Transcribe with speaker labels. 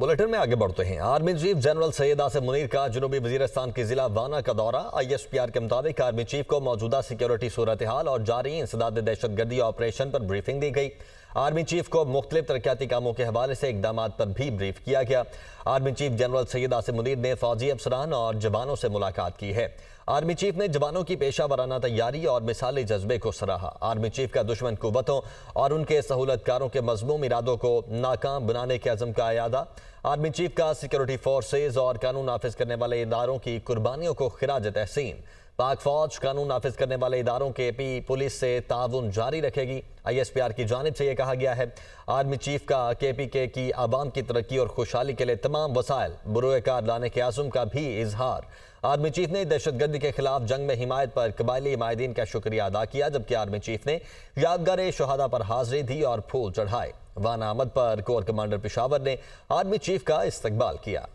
Speaker 1: bulletin में आगे बढ़ते हैं army chief general Syed Asif Munir का जनूबी वजीरस्तान के जिला वाना का दौरा आई एस पी आर के मुताबिक आर्मी चीफ को मौजूदा सिक्योरिटी सूरत हाल और जारी इंसदाद दहशत गर्दी ऑपरेशन पर ब्रीफिंग दी गई आर्मी चीफ को मुख्तलिफ तरक्याती कामों के हवाले से इकदाम पर भी ब्रीफ किया गया army chief general Syed Asif Munir ने फौजी अफसरान और जवानों से मुलाकात की है आर्मी चीफ ने जवानों की पेशा वराना तैयारी और मिसाली जज्बे को सराहा आर्मी चीफ का दुश्मन कुवतों और उनके सहूलतकारों के मजमूम इरादों को नाकाम बनाने के अजम का अदा आर्मी चीफ का सिक्योरिटी फोर्सेज और कानून नाफिज करने वाले इदारों की कुर्बानियों को खराज तहसीन पाक फौज कानून नाफिज करने वाले इदारों के पी पुलिस से ताउन जारी रखेगी आई एस पी आर की जानब से यह कहा गया है आर्मी चीफ का के पी के की आवाम की तरक्की और खुशहाली के लिए तमाम वसायल बुरोकार लाने के आज़म का भी इजहार आर्मी चीफ ने दहशतगर्दी के खिलाफ जंग में हिमायत पर कबायली माहदीन का शुक्रिया अदा किया जबकि आर्मी चीफ ने यादगार शहादा पर हाजिरी दी और फूल चढ़ाए वाना आमद पर कोर कमांडर पिशावर ने आर्मी चीफ का इस्तकबाल किया